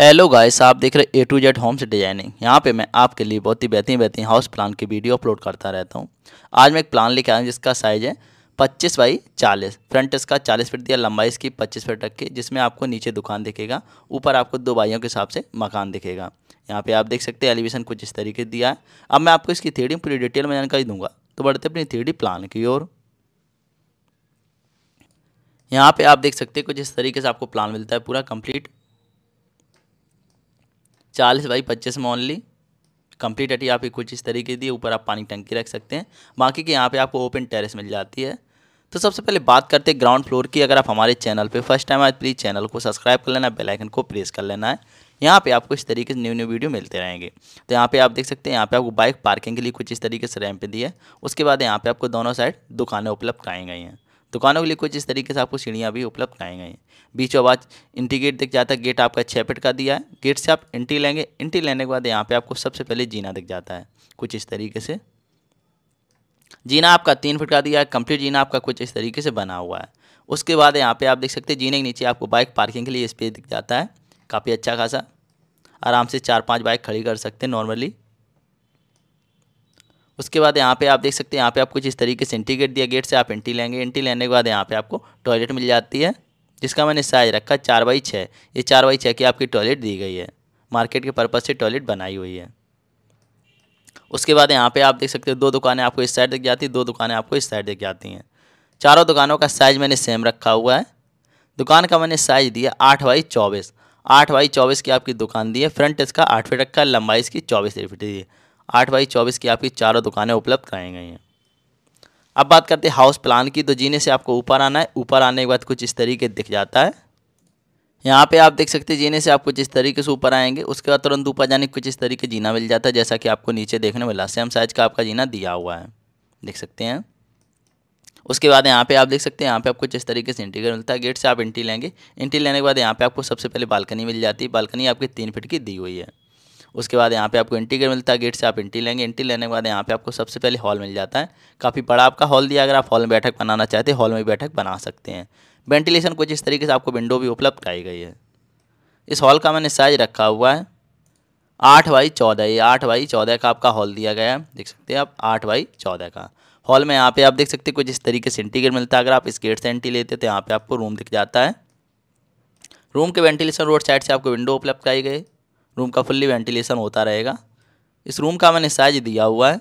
hello guys आप देख रहे A to Z homes designing यहाँ पे मैं आपके लिए बहुत ही बेहतरीन बेहतरीन हाउस प्लान की वीडियो अपलोड करता रहता हूँ आज मैं एक प्लान लेके आया हूँ जिसका साइज है 25 बाई 40 फ्रंट इसका 40 फीट दिया लंबाई इसकी 25 फीट के जिसमें आपको नीचे दुकान दिखेगा ऊपर आपको दो बाइयों के हिसाब से मकान दिखेगा यहाँ पर आप देख सकते हैं एलिवेशन कुछ इस तरीके दिया है अब मैं आपको इसकी थ्री पूरी डिटेल में जानकारी दूंगा तो बढ़ते अपनी थ्री प्लान की ओर यहाँ पे आप देख सकते हैं कुछ इस तरीके से आपको प्लान मिलता है पूरा कंप्लीट चालीस बाई पच्चीस में ओनली कंप्लीट अटी आपकी कुछ इस तरीके दी ऊपर आप पानी टंकी रख सकते हैं बाकी के यहाँ पे आपको ओपन टेरेस मिल जाती है तो सबसे पहले बात करते हैं ग्राउंड फ्लोर की अगर आप हमारे चैनल पे फर्स्ट टाइम आए प्लीज़ तो चैनल को सब्सक्राइब कर लेना बेल आइकन को प्रेस कर लेना है यहाँ पे आपको इस तरीके से न्यू न्यू वीडियो मिलते रहेंगे तो यहाँ पे आप देख सकते हैं यहाँ पे आपको बाइक पार्किंग के लिए कुछ इस तरीके से रैंप दी है उसके बाद यहाँ पे आपको दोनों साइड दुकानें उपलब्ध कराई गई हैं दुकानों के लिए कुछ इस तरीके से आपको सीढ़ियाँ भी उपलब्ध कराई गई हैं बीच बाद इंटी गेट दिख जाता है गेट आपका छः फिट का दिया है गेट से आप इंटी लेंगे इंटी लेने के बाद यहाँ पर आपको सबसे पहले जीना दिख जाता है कुछ इस तरीके से जीना आपका तीन फिट का दिया है कंप्लीट जीना आपका कुछ इस तरीके से बना हुआ है उसके बाद यहाँ पर आप देख सकते हैं जीने के नीचे आपको बाइक पार्किंग के लिए स्पेस दिख जाता है काफ़ी अच्छा खासा आराम से चार पाँच बाइक खड़ी कर सकते हैं नॉर्मली उसके बाद यहाँ पे आप देख सकते हैं यहाँ पे आपको जिस तरीके से एंटी गेट दिया गेट से आप एंट्री लेंगे एंट्री लेने के बाद यहाँ पे आपको टॉयलेट मिल जाती है जिसका मैंने साइज रखा चार बाई छः ये चार बाई छः की आपकी टॉयलेट दी गई है मार्केट के पर्पज़ से टॉयलेट बनाई हुई है उसके बाद यहाँ पे आप देख सकते हो दो दुकानें आपको इस साइड दिख जाती है दो दुकानें आपको इस साइड दिख जाती हैं चारों दुकानों का साइज़ मैंने सेम रखा हुआ है दुकान का मैंने साइज़ दिया आठ बाई चौबीस आठ बाई चौबीस की आपकी दुकान दी है फ्रंट इसका आठ फीट रखा है लंबाई इसकी चौबीस फीट दी है आठ बाई चौबीस की आपकी चारों दुकानें उपलब्ध कराई गई हैं अब बात करते हैं हाउस प्लान की तो जीने से आपको ऊपर आना है ऊपर आने के बाद कुछ इस तरीके दिख जाता है यहाँ पे आप देख सकते हैं जीने से आप कुछ इस तरीके से ऊपर आएंगे उसके बाद तुरंत ऊपर जाने कुछ इस तरीके जीना मिल जाता है जैसा कि आपको नीचे देखने मिला सेम साइज का आपका जीना दिया हुआ है देख सकते हैं उसके बाद यहाँ पे आप देख सकते हैं यहाँ पे आपको जिस तरीके से इंटीरियर मिलता है गेट से आप इंट्री लेंगे इंट्री लेने के बाद यहाँ पे आपको सबसे पहले बालकनी मिल जाती है बालकनी आपकी तीन फिट की दी हुई है उसके बाद यहाँ पे आपको एंटी मिलता है गेट से आप एंट्री लेंगे एंटी लेने के बाद यहाँ पे आपको सबसे पहले हॉल मिल जाता है काफ़ी बड़ा आपका हॉल दिया अगर आप हॉल में बैठक बनाना चाहते हैं हॉल में बैठक बना सकते हैं वेंटिलेशन कुछ इस तरीके से आपको विंडो भी उपलब्ध कराई गई है इस हॉल का मैंने साइज रखा हुआ है आठ बाई चौदह ये आठ बाई चौदह का आपका हॉल दिया गया है देख सकते हैं आप आठ बाई चौदह का हॉल में यहाँ पे आप देख सकते हैं कुछ इस तरीके से इंटीग्रेट गेट मिलता है अगर आप इस गेट से एंट्री लेते तो यहाँ पे आपको रूम दिख जाता है रूम के वेंटिलेशन रोड साइड से आपको विंडो उपलब्ध कराई गई रूम का फुल्ली वेंटिलेशन होता रहेगा इस रूम का मैंने साइज दिया हुआ है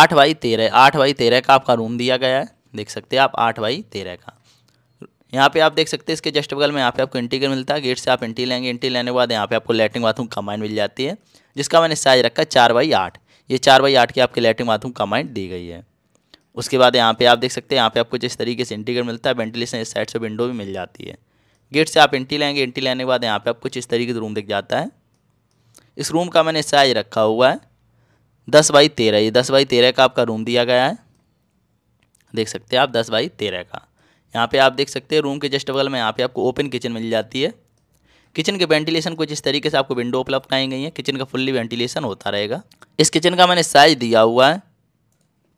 आठ बाई तेरह आठ बाई तेरह का आपका रूम दिया गया है देख सकते हैं आप आठ बाई तेरह का यहाँ पे आप देख सकते हैं इसके जस्ट बगल में यहाँ पे आपको इंटीगर मिलता है गेट से आप इंटी लेंगे इंटी लेने के बाद यहाँ पे आपको लेटरिन बाथरूम कमाइंड मिल जाती है जिसका मैंने साइज रखा है चार बाई आठ ये चार बाई आठ की आपके लेटरिन बाथरूम कमाइंड दी गई है उसके बाद यहाँ पे आप देख सकते हैं यहाँ पे आपको जिस तरीके से इंटीगर मिलता है वेंटिलेशन इस साइड से विंडो भी मिल जाती है गेट से आप एंट्री लेंगे एंट्री लेने के बाद यहाँ पे आप कुछ इस तरीके से रूम दिख जाता है इस रूम का मैंने साइज रखा हुआ है दस बाई तेरह ये दस बाई तेरह का आपका रूम दिया गया है देख सकते हैं आप दस बाई तेरह का यहाँ पे आप देख सकते हैं रूम के जस्ट बगल में यहाँ पे आपको ओपन किचन मिल जाती है किचन के वेंटिलेशन कुछ इस तरीके से आपको विंडो उपलब्ध कराई गई है किचन का फुल्ली वेंटिलेशन होता रहेगा इस किचन का मैंने साइज दिया हुआ है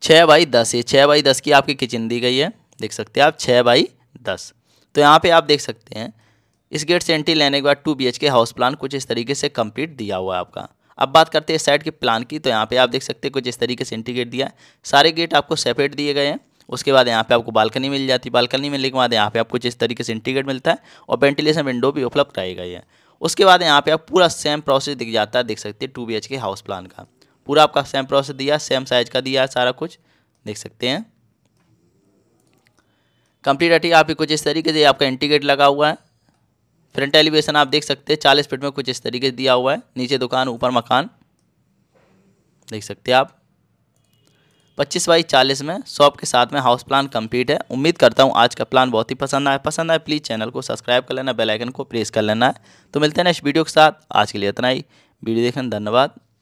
छः बाई दस ये छः बाई दस की आपकी किचन दी गई है देख सकते हैं आप छः बाई दस तो यहाँ पे आप देख सकते हैं इस गेट से एंट्री लेने के बाद two B K house plan कुछ इस तरीके से कंप्लीट दिया हुआ है आपका अब बात करते हैं इस साइड के प्लान की तो यहाँ पे आप देख सकते हैं कुछ इस तरीके से एंट्री गेट दिया है सारे गेट आपको सेपरेट दिए गए हैं उसके बाद यहाँ पे आपको बालकनी मिल जाती है बालकनी मिलने के बाद यहाँ पे आपको कुछ इस तरीके से एंट्री गेट मिलता है और वेंटिलेशन विंडो भी उपलब्ध कराई गई है उसके बाद यहाँ पे आप पूरा सेम प्रोसेस दिख जाता है देख सकते हैं two B K house plan का पूरा आपका सेम प्रोसेस दिया सेम साइज का दिया है सारा कुछ देख सकते हैं कंप्लीट आर्टिकल आप कुछ इस तरीके से आपका इंटीग्रेट लगा हुआ है फ्रंट एलिवेशन आप देख सकते हैं चालीस फिट में कुछ इस तरीके से दिया हुआ है नीचे दुकान ऊपर मकान देख सकते हैं आप पच्चीस बाई चालीस में शॉप के साथ में हाउस प्लान कंप्लीट है उम्मीद करता हूँ आज का प्लान बहुत ही पसंद आए पसंद आए प्लीज़ चैनल को सब्सक्राइब कर लेना बेल आइकन को प्रेस कर लेना है तो मिलते हैं नेक्स्ट वीडियो के साथ आज के लिए इतना ही वीडियो देखने धन्यवाद